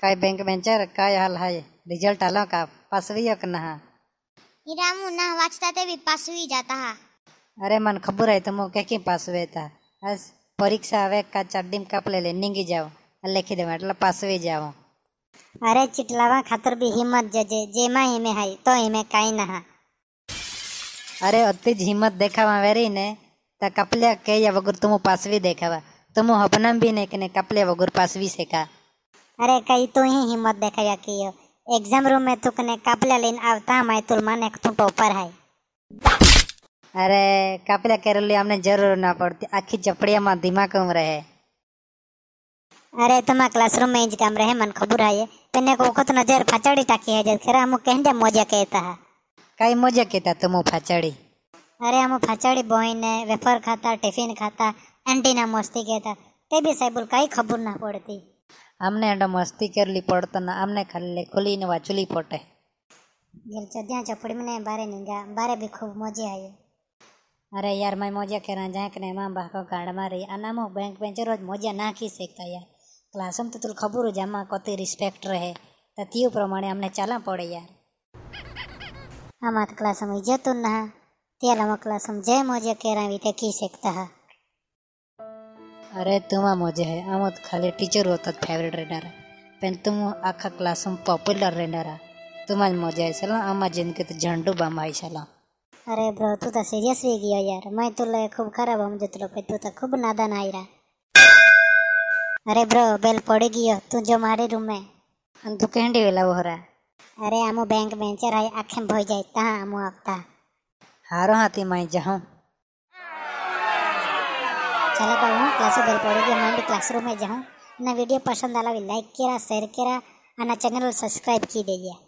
काय bank manager काय हाल आहे रिझल्ट आला का पासवी का ना हिरा मुना वाचता ते पासवी जात आहा अरे मन खबर आहे तुम के की पासवी येता आज परीक्षा आवे का चड्डीम कापलेले निंगी जाव लेखी देवा એટલે पासवी जाव अरे चिटलावा खातर भी हिम्मत जजे जे मा हिमे हाय तो हिमे काही नाहा अरे अति हिम्मत देखावा वेरी ने ता कपल्या के या वगुर तुम पासवी देखावा तुम हपनम भी ने कने कपल्या वगुर पासवी से का अरे कई तू ही हिम्मत देख जा कियो एग्जाम रूम में तू कने कपले लेन आवता मैं तुल मन एक तू टॉपर है अरे कपले कर ली हमने जरूर ना पड़ती आखी चपड़िया मा दिमाग कम रहे अरे तुम्हारा क्लासरूम में इंज कम रहे मन खबर है तने को खत नजर फचड़ी टाकी है जत खरा हम कहंदे मौजे कहता है कई मौजे कहता तुम फचड़ी अरे हम फचड़ी बोई ने वेफर खाता टिफिन खाता एंटीना मस्ती कहता तेबी साइबुल काई खबर ना पड़ती આમને એંડો મસ્તી કરલી પડતನ આમને ખાલી ખુલીને વાચુલી પોટે ગેલ ચદ્યા ચપડી મને બારે નીંગા બારે બી ખૂબ મોજે આયે અરે યાર મેં મોજા કેરા જાય કે એમાં બાકો ગાડમાં રહી આનામાં બેંક બેન્ચર જ મોજા નાખી શકતા યાર ક્લાસમાં તો તું ખબર જ આમાં કતી રિસ્પેક્ટ રહે તો તીઓ પ્રમાણે અમને ચાલા પડે યાર આમાં ક્લાસમાં ઇજ્જત ના તેલામાં ક્લાસમાં જય મોજા કેરાવી તે કી શકતા હા અરે તુમાં મોજે હે આમ ખાલી ટીચર હોતા ફેવરેટ રહેનારા પણ તું આખા ક્લાસમાં પોપ્યુલર રહેનારા તુમાં જ મોજા આવી ચાલો આમાં જિંદગી તો ઝંડુ બામ આવી ચાલો અરે બ્રો તું તો સિરિયસ થઈ ગયો યાર મેં તો લે ખૂબ ખરાબ સમજો તો ભાઈ તું તો ખૂબ નાદાન આવ્યા અરે બ્રો બેલ પડી ગયો તું જો મારી રૂમે અને તું કેંડી વેલા હોરા અરે આમો બેંક બેન્ચર આઈ આખે ભોઈ જાય તા આમો આવતા હારો હાથી માઈ જાઉં चलो बाबू क्लास बेल पड़ोगी हमारे क्लासरूम में जाऊँ ना वीडियो पसंद आला भी लाइक करा शेयर करा और ना चैनल सब्सक्राइब की दीजिए